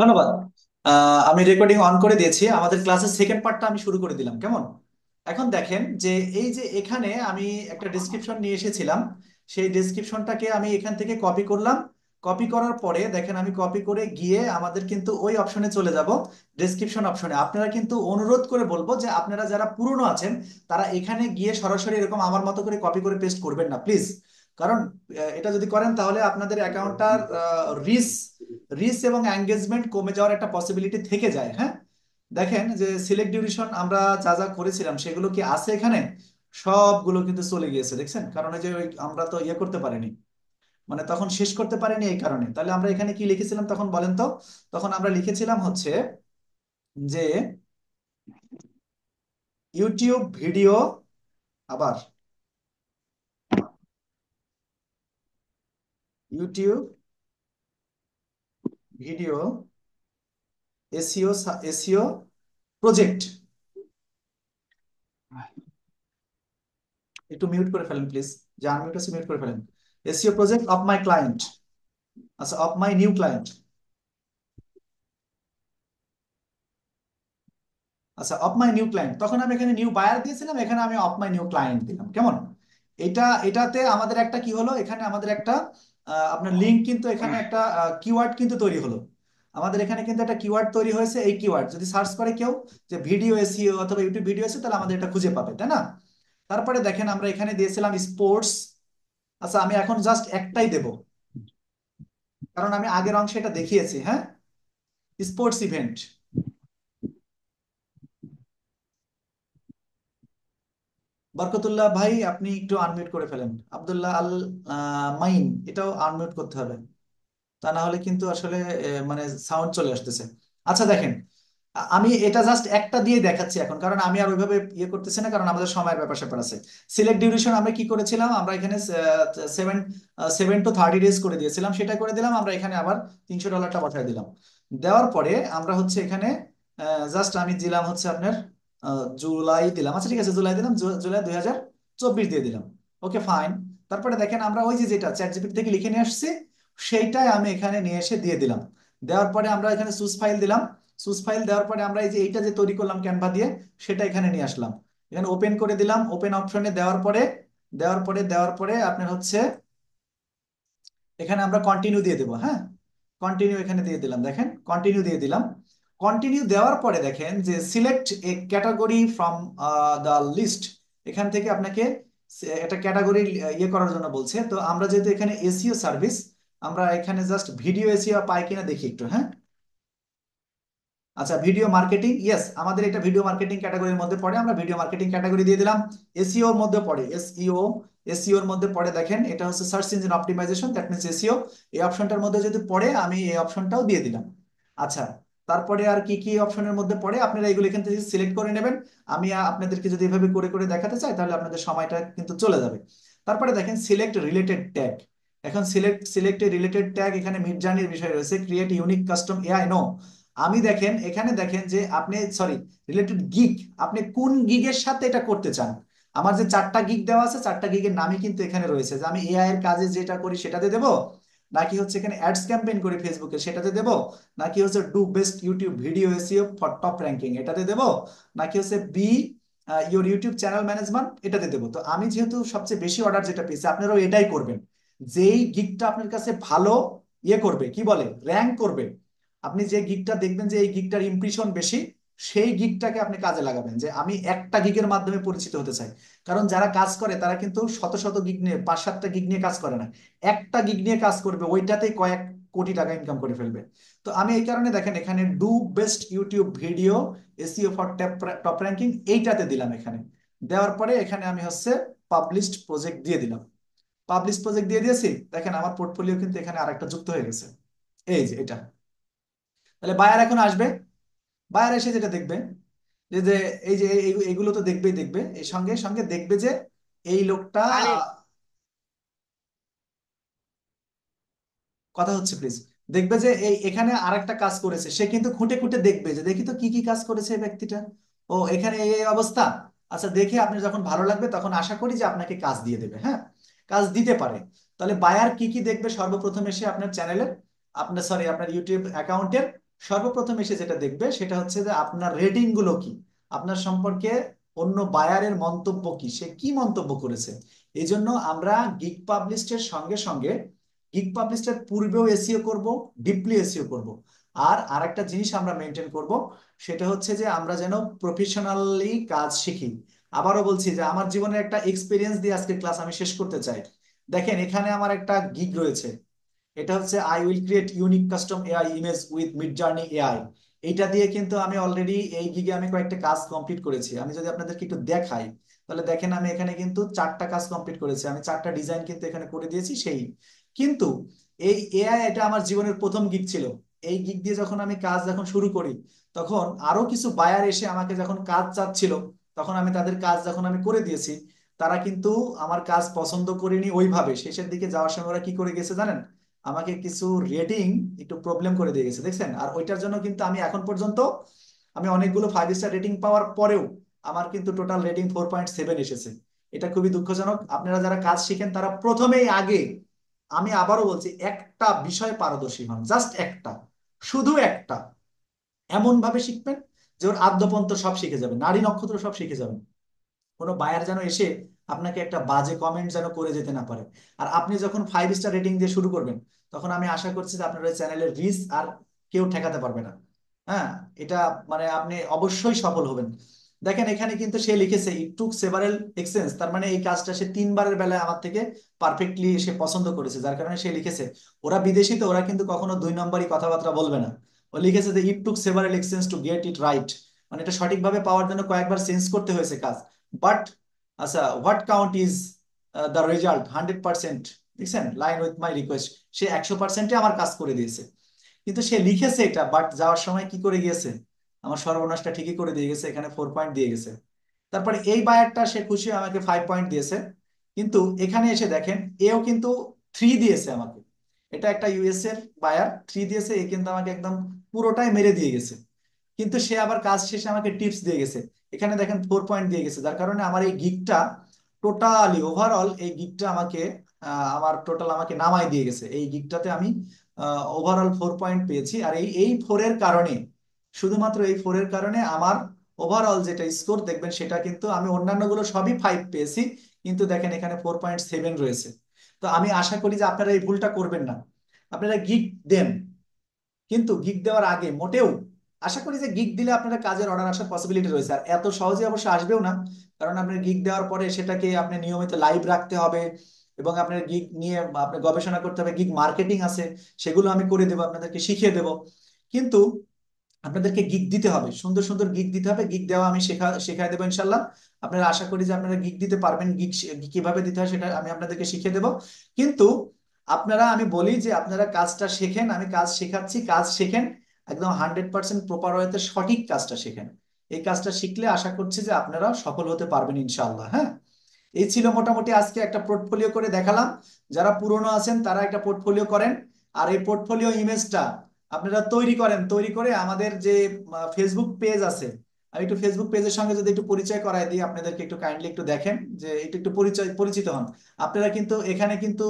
ধন্যবাদ আমি recording on করে দিয়েছি আমাদের ক্লাসের সেকেন্ড পার্টটা আমি শুরু করে দিলাম কেমন এখন দেখেন যে এই যে এখানে আমি একটা ডিসক্রিপশন নিয়ে এসেছিলাম সেই ডিসক্রিপশনটাকে আমি এখান থেকে কপি করলাম কপি করার পরে দেখেন আমি কপি করে গিয়ে আমাদের কিন্তু ওই অপশনে চলে যাব ডিসক্রিপশন অপশনে আপনারা কিন্তু অনুরোধ করে বলবো যে আপনারা যারা পুরনো আছেন তারা এখানে গিয়ে সরাসরি এরকম আমার মতো করে কপি করে পেস্ট করবেন না প্লিজ কারণ এটা যদি করেন তাহলে আপনাদের অ্যাকাউন্টটার রিস রিস এবং এঙ্গেজমেন্ট কমে যাওয়ার একটা পসিবিলিটি থেকে যায় হ্যাঁ দেখেন যে সিলেক্ট ডিউরেশন আমরা যা যা করেছিলাম সেগুলো কি আছে এখানে সবগুলো কিন্তু চলে গিয়েছে দেখছেন কারণ যে আমরা তো ইয়ে করতে পারিনি মানে তখন শেষ করতে পারিনি এই কারণে তাহলে আমরা এখানে কি লিখেছিলাম তখন বলেন তো তখন আমরা লিখেছিলাম হচ্ছে যে ইউটিউব ভিডিও আবার YouTube video SEO SEO project একটু মিউট করে ফেলেন প্লিজ যে আনমিউট আছে মিউট করে ফেলেন SEO project of my client আচ্ছা অফ মাই নিউ ক্লায়েন্ট আচ্ছা অফ মাই নিউ ক্লায়েন্ট তখন আমি এখানে নিউ বায়ার দিয়েছিলাম এখানে আমি অফ মাই নিউ ক্লায়েন্ট দিলাম কেমন এটা এটাতে আমাদের একটা কি হলো এখানে আমাদের একটা আপনার লিঙ্ক কিন্তু এখানে একটা কিওয়ার্ড কিন্তু তৈরি হলো আমাদের এখানে কিন্তু একটা কিওয়ার্ড তৈরি হয়েছে এই কিওয়ার্ড যদি সার্চ করে কেউ যে ভিডিও এসিও e অথবা ইউটিউব ভিডিও এসিও তাহলে আমাদের এটা খুঁজে পাবে তাই না তারপরে দেখেন আমরা এখানে দিয়েছিলাম স্পোর্টস আচ্ছা আমি এখন জাস্ট একটাই দেব কারণ আমি আগের অংশে এটা দেখিয়েছি হ্যাঁ স্পোর্টস ইভেন্ট বরকতুল্লাহ ভাই আপনি একটু আনমিউট করে ফেলেন আবদুল্লাহ আল মাইন এটাও আনমিউট করতে হবে তা না হলে কিন্তু আসলে মানে সাউন্ড চলে আসতেছে আচ্ছা দেখেন আমি এটা জাস্ট একটা দিয়ে দেখাচ্ছি এখন কারণ আমি আর ওইভাবে ইয়ে করতেছি না কারণ আমাদের সময়ের ব্যাপার স্যাপার আছে সিলেক্ট ডিউরেশন আমরা কি করেছিলাম আমরা এখানে seven seven to thirty days করে দিয়েছিলাম সেটা করে দিলাম আমরা এখানে আবার তিনশো ডলারটা পাঠিয়ে দিলাম দেওয়ার পরে আমরা হচ্ছে এখানে জাস্ট আমি দিলাম হচ্ছে আপনার জুলাই দিলাম আচ্ছা ঠিক আছে জুলাই দিলাম জুলাই দুই হাজার চব্বিশ দিয়ে দিলাম ওকে ফাইন তারপরে দেখেন আমরা ওই যে যেটা চ্যাট জিপিটি থেকে লিখে নিয়ে আসছি সেইটাই আমি এখানে নিয়ে এসে দিয়ে দিলাম দেওয়ার পরে আমরা এখানে সুস ফাইল দিলাম সুস ফাইল দেওয়ার পরে আমরা এই যে এইটা যে তৈরি করলাম ক্যানভা দিয়ে সেটা এখানে নিয়ে আসলাম এখানে ওপেন করে দিলাম ওপেন অপশনে দেওয়ার পরে দেওয়ার পরে দেওয়ার পরে আপনার হচ্ছে এখানে আমরা কন্টিনিউ দিয়ে দেবো হ্যাঁ কন্টিনিউ এখানে দিয়ে দিলাম দেখেন কন্টিনিউ দিয়ে দিলাম কন্টিনিউ দেওয়ার পরে দেখেন যে select a category from the list এখান থেকে আপনাকে একটা ক্যাটাগরি uh, ইয়ে করার জন্য বলছে তো আমরা যেহেতু এখানে এসিও সার্ভিস e আমরা এখানে জাস্ট ভিডিও এসিও পাই কিনা দেখি একটু হ্যাঁ আচ্ছা ভিডিও মার্কেটিং ইয়েস আমাদের একটা ভিডিও মার্কেটিং ক্যাটাগরির মধ্যে পড়ে আমরা ভিডিও মার্কেটিং ক্যাটাগরি দিয়ে দিলাম এসিওর e মধ্যে পড়ে এসইও এসিওর e মধ্যে পড়ে দেখেন এটা হচ্ছে search engine optimization that means SEO এই অপশনটার মধ্যে যদি পড়ে আমি এই অপশনটাও দিয়ে দিলাম আচ্ছা তারপরে আর কি কি অপশনের মধ্যে পড়ে আপনারা এগুলো এখান থেকে সিলেক্ট করে নেবেন আমি আপনাদেরকে যদি এভাবে করে করে দেখাতে চাই তাহলে আপনাদের সময়টা কিন্তু চলে যাবে তারপরে দেখেন সিলেক্ট রিলেটেড ট্যাগ এখন সিলেক্ট সিলেক্টে রিলেটেড ট্যাগ এখানে মিড জার্নির বিষয় রয়েছে create unique custom AI no আমি দেখেন এখানে দেখেন যে আপনি সরি রিলেটেড গিগ আপনি কোন গিগের সাথে এটা করতে চান আমার যে চারটা গিগ দেওয়া আছে চারটা গিগের নামই কিন্তু এখানে রয়েছে যে আমি এআই এর কাজে যেটা করি সেটাতে দেবো নাকি হচ্ছে এখানে অ্যাডস ক্যাম্পেইন করে ফেসবুকে সেটাতে দেব নাকি হচ্ছে do best YouTube video SEO for top ranking এটাতে দেব নাকি হচ্ছে be your YouTube channel management এটাতে দেবো তো আমি যেহেতু সবচেয়ে বেশি অর্ডার যেটা পেয়েছি আপনারাও এটাই করবেন যেই গিকটা আপনার কাছে ভালো ইয়ে করবে কি বলে র্যাঙ্ক করবে আপনি যে গিকটা দেখবেন যে এই গিকটার ইমপ্রেশন বেশি সেই গিকটাকে আপনি কাজে লাগাবেন যে আমি একটা গিগের মাধ্যমে পরিচিত হতে চাই কারণ যারা কাজ করে তারা কিন্তু শত শত গিগ নিয়ে পাঁচ সাতটা গিগ নিয়ে কাজ করে না একটা গিগ নিয়ে কাজ করবে ওইটাতেই কয়েক কোটি টাকা ইনকাম করে ফেলবে তো আমি এই কারণে দেখেন এখানে do best YouTube video SEO for top ranking এইটাতে দিলাম এখানে দেওয়ার পরে এখানে আমি হচ্ছে পাবলিশড প্রজেক্ট দিয়ে দিলাম পাবলিশ প্রজেক্ট দিয়ে দিয়েছি দেখেন আমার পোর্টফোলিও কিন্তু এখানে আরেকটা যুক্ত হয়ে গেছে এই যে এটা তাহলে বায়ার এখন আসবে বায়ার এসে যেটা দেখবে যে যে এই যে এগুলো তো দেখবেই দেখবে এই সঙ্গে সঙ্গে দেখবে যে এই লোকটা কথা হচ্ছে প্লিজ দেখবে যে এই এখানে আর একটা কাজ করেছে সে কিন্তু খুঁটে খুঁটে দেখবে যে দেখি তো কি কি কাজ করেছে এই ব্যক্তিটা ও এখানে এই অবস্থা আচ্ছা দেখে আপনি যখন ভালো লাগবে তখন আশা করি যে আপনাকে কাজ দিয়ে দেবে হ্যাঁ কাজ দিতে পারে তাহলে বায়ার কি কি দেখবে সর্বপ্রথম এসে আপনার চ্যানেলের আপনার সরি আপনার ইউটিউব অ্যাকাউন্টের সর্বপ্রথম এসে যেটা দেখবে সেটা হচ্ছে যে আপনার রেটিং গুলো কি আপনার সম্পর্কে অন্য বায়ারের মন্তব্য কি সে কি মন্তব্য করেছে এই জন্য আমরা গিগ পাবলিস্টের সঙ্গে সঙ্গে গিগ পাবলিস্টের পূর্বেও এসিও করব ডিপলি এসিও করব আর আরেকটা জিনিস আমরা মেনটেন করব সেটা হচ্ছে যে আমরা যেন প্রফেশনালি কাজ শিখি আবারও বলছি যে আমার জীবনের একটা এক্সপিরিয়েন্স দিয়ে আজকে ক্লাস আমি শেষ করতে চাই দেখেন এখানে আমার একটা গিগ রয়েছে এটা হচ্ছে I will create unique custom AI image with Midjourney AI এটা দিয়ে কিন্তু আমি অলরেডি এই গিগে আমি কয়েকটা কাজ কমপ্লিট করেছি আমি যদি আপনাদেরকে একটু দেখাই তাহলে দেখেন আমি এখানে কিন্তু চারটা কাজ কমপ্লিট করেছি আমি চারটা ডিজাইন কিন্তু এখানে করে দিয়েছি সেই কিন্তু এই এআই এটা আমার জীবনের প্রথম গিগ ছিল এই গিগ দিয়ে যখন আমি কাজ যখন শুরু করি তখন আরো কিছু বায়ার এসে আমাকে যখন কাজ চাচ্ছিল তখন আমি তাদের কাজ যখন আমি করে দিয়েছি তারা কিন্তু আমার কাজ পছন্দ করেনি ওইভাবে শেষের দিকে যাওয়ার সময় ওরা কি করে গেছে জানেন আমাকে কিছু রেটিং একটু প্রবলেম করে দিয়ে গেছে দেখছেন আর ওইটার জন্য কিন্তু আমি এখন পর্যন্ত আমি অনেকগুলো ফাইভ স্টার রেটিং পাওয়ার পরেও আমার কিন্তু total rating four point seven এসেছে এটা খুবই দুঃখজনক আপনারা যারা কাজ শিখেন তারা প্রথমেই আগে আমি আবারও বলছি একটা বিষয়ে পারদর্শী হন জাস্ট একটা শুধু একটা এমন ভাবে শিখবেন যে ওর আদ্যপন্ত সব শিখে যাবে নারী নক্ষত্র সব শিখে যাবেন কোনো বায়ার যেন এসে আপনাকে একটা বাজে কমেন্ট যেন করে যেতে না পারে আর আপনি যখন ফাইভ স্টার রেটিং দিয়ে শুরু করবেন তখন আমি আশা করছি যে আপনার ওই চ্যানেলের রিস আর কেউ ঠেকাতে পারবে না হ্যাঁ এটা মানে আপনি অবশ্যই সফল হবেন দেখেন এখানে কিন্তু সে লিখেছে ইট টুক সেভারেল এক্সেঞ্জ তার মানে এই কাজটা সে তিনবারের বেলায় আমার থেকে পারফেক্টলি সে পছন্দ করেছে যার কারণে সে লিখেছে ওরা বিদেশি তো ওরা কিন্তু কখনো দুই নম্বরই কথাবার্তা বলবে না ও লিখেছে যে it took several exchange to get it right মানে এটা সঠিকভাবে পাওয়ার জন্য কয়েকবার চেঞ্জ করতে হয়েছে কাজ বাট আচ্ছা what count is the result hundred percent দেখছেন লাইন উইথ মাই রিকোয়েস্ট সে একশো পার্সেন্টে আমার কাজ করে দিয়েছে কিন্তু সে লিখেছে এটা বাট যাওয়ার সময় কি করে গিয়েছে আমার সর্বনাশটা ঠিকই করে দিয়ে গেছে এখানে ফোর পয়েন্ট দিয়ে গেছে তারপরে এই বায়ারটা সে খুশি আমাকে ফাইভ পয়েন্ট দিয়েছে কিন্তু এখানে এসে দেখেন এও কিন্তু থ্রি দিয়েছে আমাকে এটা একটা ইউএস এর বায়ার থ্রি দিয়েছে এ কিন্তু আমাকে একদম পুরোটাই মেরে দিয়ে গেছে কিন্তু সে আবার কাজ শেষে আমাকে টিপস দিয়ে গেছে এখানে দেখেন ফোর পয়েন্ট দিয়ে গেছে যার কারণে আমার এই গিকটা টোটালি ওভারঅল এই গিকটা আমাকে আমার টোটাল আমাকে নামাই দিয়ে গেছে এই গিকটাতে আমি ওভারঅল ফোর পয়েন্ট পেয়েছি আর এই এই ফোরের কারণে শুধুমাত্র এই ফোরের কারণে আমার ওভারঅল যেটা স্কোর দেখবেন সেটা কিন্তু আমি অন্যান্যগুলো সবই ফাইভ পেয়েছি কিন্তু দেখেন এখানে ফোর পয়েন্ট সেভেন রয়েছে তো আমি আশা করি যে আপনারা এই ভুলটা করবেন না আপনারা গিক দেন কিন্তু গিক দেওয়ার আগে মোটেও আশা করি যে গিক দিলে আপনার কাজের অর্ডার আসার পসিবিলিটি রয়েছে আর এত সহজে অবশ্য আসবেও না কারণ আপনার গিগ দেওয়ার পরে সেটাকে আপনি নিয়মিত লাইভ রাখতে হবে এবং আপনার গিক নিয়ে আপনি গবেষণা করতে হবে গিগ মার্কেটিং আছে সেগুলো আমি করে দেবো আপনাদেরকে শিখিয়ে দেব কিন্তু আপনাদেরকে গিক দিতে হবে সুন্দর সুন্দর গিক দিতে হবে গিক দেওয়া আমি শেখা শেখায় দেবো ইনশাল্লাহ আপনারা আশা করি যে আপনারা গিগ দিতে পারবেন গিগ কিভাবে দিতে হয় সেটা আমি আপনাদেরকে শিখিয়ে দেবো কিন্তু আপনারা আমি বলি যে আপনারা কাজটা শেখেন আমি কাজ শেখাচ্ছি কাজ শেখেন একদম হান্ড্রেড পার্সেন্ট প্রপার ওয়েতে সঠিক কাজটা শেখেন এই কাজটা শিখলে আশা করছি যে আপনারা সফল হতে পারবেন ইনশাল্লাহ হ্যাঁ এই ছিল মোটামুটি আজকে একটা পোর্টফোলিও করে দেখালাম যারা পুরনো আছেন তারা একটা পোর্টফোলিও করেন আর এই পোর্টফোলিও ইমেজটা আপনারা তৈরি করেন তৈরি করে আমাদের যে ফেসবুক পেজ আছে আমি একটু ফেসবুক পেজের সঙ্গে যদি একটু পরিচয় করাই দিই আপনাদেরকে একটু কাইন্ডলি একটু দেখেন যে একটু একটু পরিচয় পরিচিত হন আপনারা কিন্তু এখানে কিন্তু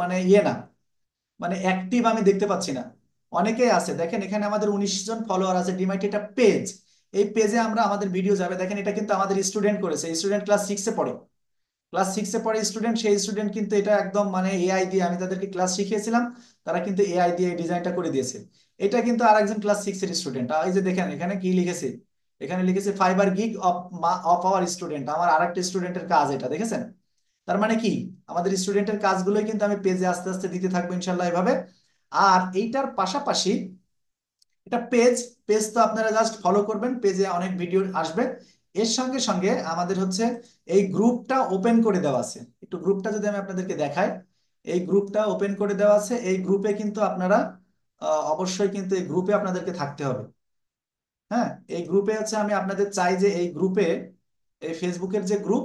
মানে ইয়ে না মানে অ্যাক্টিভ আমি দেখতে পাচ্ছি না অনেকেই আছে দেখেন এখানে আমাদের উনিশ জন ফলোয়ার আছে ডিমাইট এটা পেজ এই পেজে আমরা আমাদের ভিডিও যাবে দেখেন এটা কিন্তু আমাদের স্টুডেন্ট করেছে স্টুডেন্ট ক্লাস সিক্সে পড়ে ক্লাস সিক্সে পড়ে স্টুডেন্ট সেই স্টুডেন্ট কিন্তু এটা একদম মানে এআই দিয়ে আমি তাদেরকে ক্লাস শিখিয়েছিলাম তারা কিন্তু এআই দিয়ে ডিজাইনটা করে দিয়েছে এটা কিন্তু আর একজন ক্লাস এর স্টুডেন্ট এই যে দেখেন এখানে কি লিখেছে এখানে লিখেছে Fiverr gig of of our student আমার আর একটা স্টুডেন্টের কাজ এটা দেখেছেন তার মানে কি আমাদের স্টুডেন্টের কাজগুলোই কিন্তু আমি পেজে আস্তে আস্তে দিতে থাকবো ইনশাল্লাহ এভাবে আর এইটার পাশাপাশি এটা পেজ পেজ তো আপনারা জাস্ট ফলো করবেন পেজে অনেক ভিডিও আসবে এর সঙ্গে সঙ্গে আমাদের হচ্ছে এই গ্রুপটা ওপেন করে দেওয়া আছে একটু গ্রুপটা যদি আমি আপনাদেরকে দেখাই এই গ্রুপটা ওপেন করে দেওয়া আছে এই গ্রুপে কিন্তু আপনারা অবশ্যই কিন্তু এই গ্রুপে আপনাদেরকে থাকতে হবে হ্যাঁ এই গ্রুপে হচ্ছে আমি আপনাদের চাই যে এই গ্রুপে এই ফেসবুকের যে গ্রুপ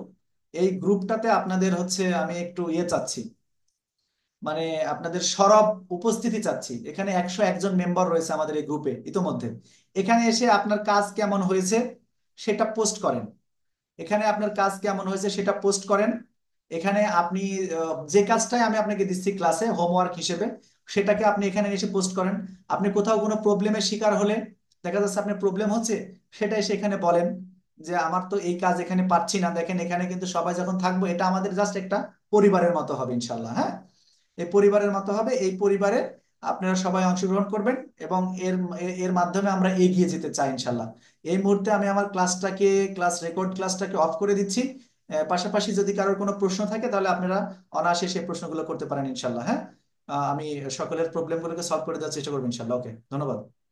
এই গ্রুপটাতে আপনাদের হচ্ছে আমি একটু ইয়ে চাচ্ছি মানে আপনাদের সরব উপস্থিতি চাচ্ছি এখানে একশো একজন মেম্বার রয়েছে আমাদের এই গ্রুপে ইতোমধ্যে এখানে এসে আপনার কাজ কেমন হয়েছে সেটা পোস্ট করেন এখানে আপনার কাজ কেমন হয়েছে সেটা পোস্ট করেন এখানে আপনি যে কাজটাই আমি আপনাকে দিচ্ছি ক্লাসে হোমওয়ার্ক হিসেবে সেটাকে আপনি এখানে এসে পোস্ট করেন আপনি কোথাও কোনো প্রবলেমের শিকার হলে দেখা যাচ্ছে আপনার প্রবলেম হচ্ছে সেটা এসে এখানে বলেন যে আমার তো এই কাজ এখানে পাচ্ছি না দেখেন এখানে কিন্তু সবাই যখন থাকবো এটা আমাদের জাস্ট একটা পরিবারের মতো হবে ইনশাল্লাহ হ্যাঁ এই পরিবারের মতো হবে এই পরিবারে আপনারা সবাই অংশগ্রহণ করবেন এবং এর এর মাধ্যমে আমরা এগিয়ে যেতে চাই ইনশাল্লাহ এই মুহূর্তে আমি আমার ক্লাসটাকে ক্লাস রেকর্ড ক্লাসটাকে অফ করে দিচ্ছি পাশাপাশি যদি কারোর কোনো প্রশ্ন থাকে তাহলে আপনারা অনায়াসে সেই প্রশ্নগুলো করতে পারেন ইনশাল্লাহ হ্যাঁ আমি সকলের প্রবলেমগুলোকে সলভ করে দেওয়ার চেষ্টা করবো ইনশাল্লাহ ওকে ধন্যবাদ